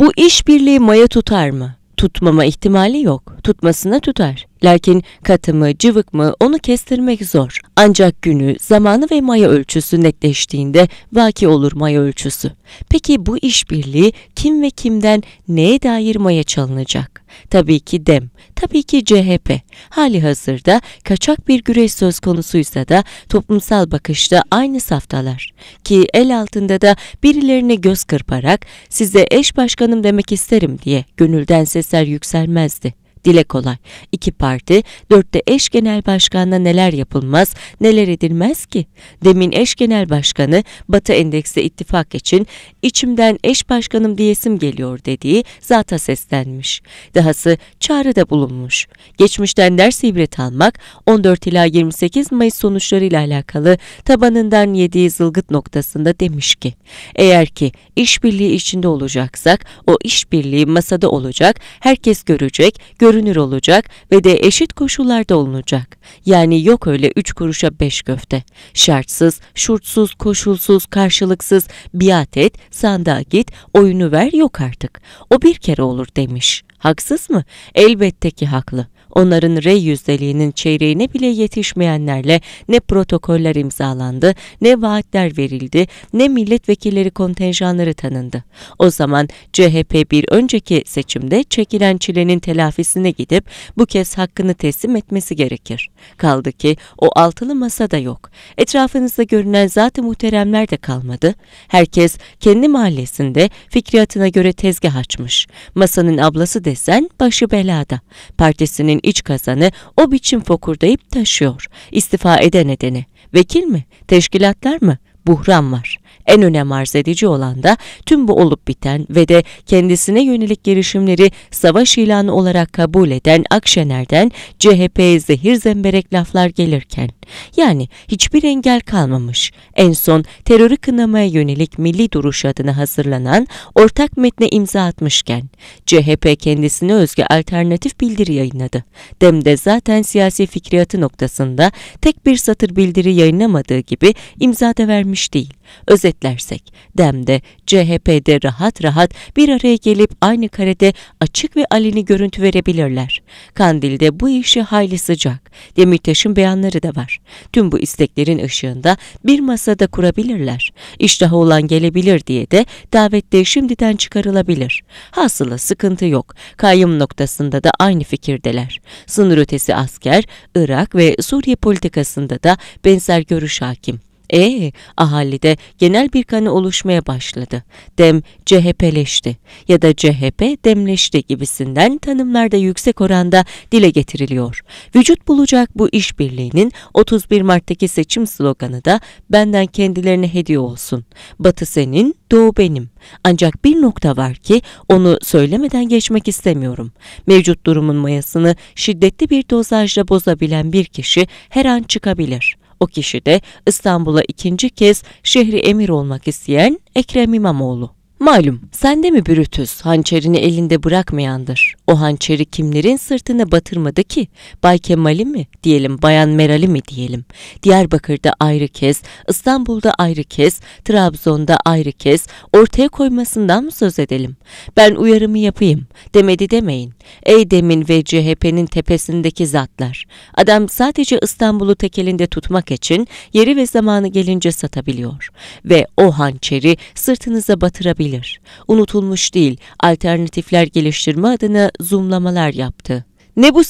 Bu işbirliği maya tutar mı? Tutmama ihtimali yok. Tutmasına tutar. Lakin katı mı, cıvık mı onu kestirmek zor. Ancak günü, zamanı ve maya ölçüsü netleştiğinde vaki olur maya ölçüsü. Peki bu işbirliği kim ve kimden neye dair maya çalınacak? Tabii ki DEM, tabii ki CHP. Hali hazırda kaçak bir güreş söz konusuysa da toplumsal bakışta aynı saftalar. Ki el altında da birilerine göz kırparak size eş başkanım demek isterim diye gönülden sesler yükselmezdi dile kolay. İki parti, dörtte eş genel başkanla neler yapılmaz, neler edilmez ki? Demin eş genel başkanı Batı Endeks'te ittifak için içimden eş başkanım diyesim geliyor dediği zata seslenmiş. Dahası çağrıda bulunmuş. Geçmişten ders ibret almak 14 ila 28 Mayıs sonuçlarıyla alakalı tabanından yediği zılgıt noktasında demiş ki eğer ki işbirliği içinde olacaksak o işbirliği masada olacak, herkes görecek, görülecek görünür olacak ve de eşit koşullarda olunacak. Yani yok öyle üç kuruşa beş köfte. Şartsız, şurtsuz, koşulsuz, karşılıksız biat et, sandığa git, oyunu ver yok artık. O bir kere olur demiş. Haksız mı? Elbette ki haklı. Onların rey yüzdeliğinin çeyreğine bile yetişmeyenlerle ne protokoller imzalandı, ne vaatler verildi, ne milletvekilleri kontenjanları tanındı. O zaman CHP bir önceki seçimde çekilen çilenin telafisine gidip bu kez hakkını teslim etmesi gerekir. Kaldı ki o altılı masa da yok. Etrafınızda görünen zat-ı muhteremler de kalmadı. Herkes kendi mahallesinde fikriyatına göre tezgah açmış. Masanın ablası desen başı belada. Partisinin partinin iç kazanı o biçim fokurdayıp taşıyor. İstifa eden nedeni. Vekil mi? Teşkilatlar mı? Buhran var. En önem arz edici olan da tüm bu olup biten ve de kendisine yönelik girişimleri savaş ilanı olarak kabul eden Akşener'den CHP'ye zehir zemberek laflar gelirken, yani hiçbir engel kalmamış, en son terörü kınamaya yönelik milli duruş adına hazırlanan ortak metne imza atmışken, CHP kendisine özgü alternatif bildiri yayınladı. Dem'de zaten siyasi fikriyatı noktasında tek bir satır bildiri yayınlamadığı gibi imza da vermiş değil. Özet etiketlersek, DEM'de, CHP'de rahat rahat bir araya gelip aynı karede açık ve aleni görüntü verebilirler. Kandil'de bu işi hayli sıcak. Demirtaş'ın beyanları da var. Tüm bu isteklerin ışığında bir masada kurabilirler. İştahı olan gelebilir diye de davette şimdiden çıkarılabilir. Hasıla sıkıntı yok. Kayım noktasında da aynı fikirdeler. Sınır ötesi asker, Irak ve Suriye politikasında da benzer görüş hakim. E, ahalide genel bir kanı oluşmaya başladı. Dem CHP'leşti ya da CHP demleşti gibisinden tanımlarda yüksek oranda dile getiriliyor. Vücut bulacak bu işbirliğinin 31 Mart'taki seçim sloganı da benden kendilerine hediye olsun. Batı senin, doğu benim. Ancak bir nokta var ki onu söylemeden geçmek istemiyorum. Mevcut durumun mayasını şiddetli bir dozajla bozabilen bir kişi her an çıkabilir. O kişi de İstanbul'a ikinci kez şehri emir olmak isteyen Ekrem İmamoğlu. Malum sende mi Brutus hançerini elinde bırakmayandır. O hançeri kimlerin sırtına batırmadı ki? Bay Kemal'i mi diyelim, Bayan Meral'i mi diyelim? Diyarbakır'da ayrı kez, İstanbul'da ayrı kez, Trabzon'da ayrı kez ortaya koymasından mı söz edelim? Ben uyarımı yapayım, demedi demeyin. Ey demin ve CHP'nin tepesindeki zatlar. Adam sadece İstanbul'u tekelinde tutmak için yeri ve zamanı gelince satabiliyor. Ve o hançeri sırtınıza batırabilir olabilir. Unutulmuş değil, alternatifler geliştirme adına zoomlamalar yaptı. Ne bu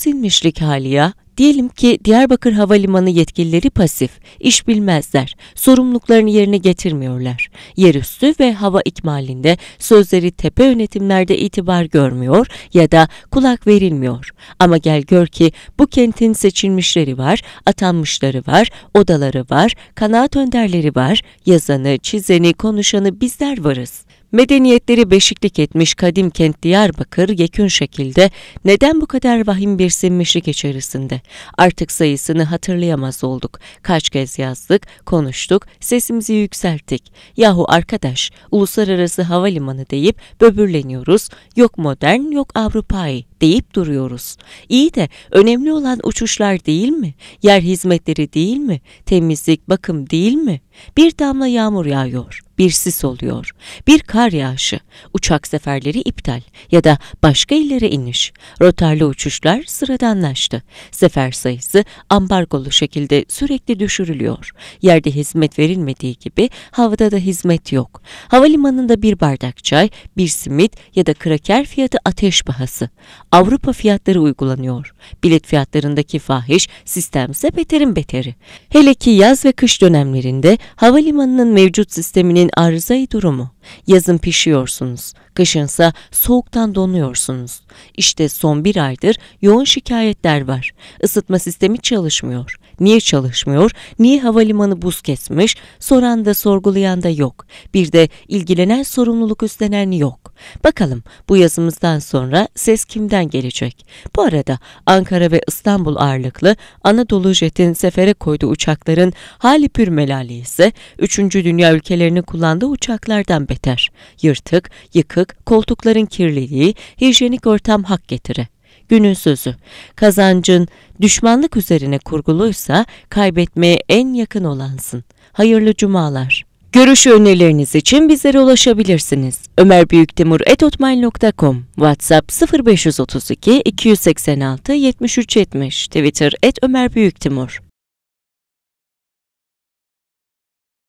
hali ya? Diyelim ki Diyarbakır Havalimanı yetkilileri pasif, iş bilmezler, sorumluluklarını yerine getirmiyorlar. Yerüstü ve hava ikmalinde sözleri tepe yönetimlerde itibar görmüyor ya da kulak verilmiyor. Ama gel gör ki bu kentin seçilmişleri var, atanmışları var, odaları var, kanaat önderleri var, yazanı, çizeni, konuşanı bizler varız. Medeniyetleri beşiklik etmiş kadim kent Diyarbakır yekün şekilde neden bu kadar vahim bir sinmişlik içerisinde? Artık sayısını hatırlayamaz olduk. Kaç kez yazdık, konuştuk, sesimizi yükselttik. Yahu arkadaş, uluslararası havalimanı deyip böbürleniyoruz. Yok modern, yok Avrupa'yı deyip duruyoruz. İyi de önemli olan uçuşlar değil mi? Yer hizmetleri değil mi? Temizlik, bakım değil mi? Bir damla yağmur yağıyor, bir sis oluyor, bir kar yağışı, uçak seferleri iptal ya da başka illere iniş, rotarlı uçuşlar sıradanlaştı. Sefer sayısı ambargolu şekilde sürekli düşürülüyor. Yerde hizmet verilmediği gibi havada da hizmet yok. Havalimanında bir bardak çay, bir simit ya da kraker fiyatı ateş bahası. Avrupa fiyatları uygulanıyor. Bilet fiyatlarındaki fahiş sistemse beterin beteri. Hele ki yaz ve kış dönemlerinde havalimanının mevcut sisteminin arızayı durumu. Yazın pişiyorsunuz, kışınsa soğuktan donuyorsunuz. İşte son bir aydır yoğun şikayetler var. Isıtma sistemi çalışmıyor. Niye çalışmıyor? Niye havalimanı buz kesmiş? Soran da sorgulayan da yok. Bir de ilgilenen sorumluluk üstlenen yok. Bakalım bu yazımızdan sonra ses kimden gelecek? Bu arada Ankara ve İstanbul ağırlıklı Anadolu Jet'in sefere koyduğu uçakların hali pür melali ise 3. Dünya ülkelerini kullandığı uçaklardan beter. Yırtık, yıkık, koltukların kirliliği, hijyenik ortam hak getire günün sözü. Kazancın düşmanlık üzerine kurguluysa kaybetmeye en yakın olansın. Hayırlı cumalar. Görüş önerileriniz için bizlere ulaşabilirsiniz. Ömer Büyük etotmail.com, WhatsApp 0532 286 7370 Twitter et ömerbüyüktemur